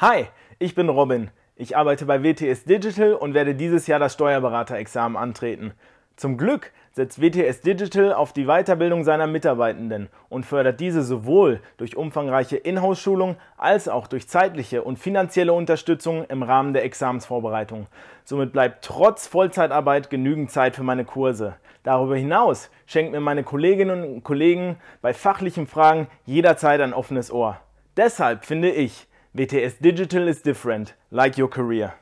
Hi, ich bin Robin. Ich arbeite bei WTS Digital und werde dieses Jahr das Steuerberaterexamen antreten. Zum Glück setzt WTS Digital auf die Weiterbildung seiner Mitarbeitenden und fördert diese sowohl durch umfangreiche Inhouse-Schulung als auch durch zeitliche und finanzielle Unterstützung im Rahmen der Examensvorbereitung. Somit bleibt trotz Vollzeitarbeit genügend Zeit für meine Kurse. Darüber hinaus schenkt mir meine Kolleginnen und Kollegen bei fachlichen Fragen jederzeit ein offenes Ohr. Deshalb finde ich, VTS Digital is different, like your career.